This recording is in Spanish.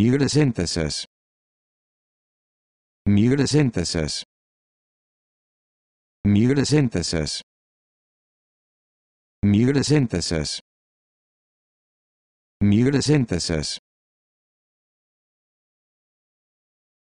Migrescenteses. Migrescenteses. Migrescenteses. Migrescenteses. Migrescenteses.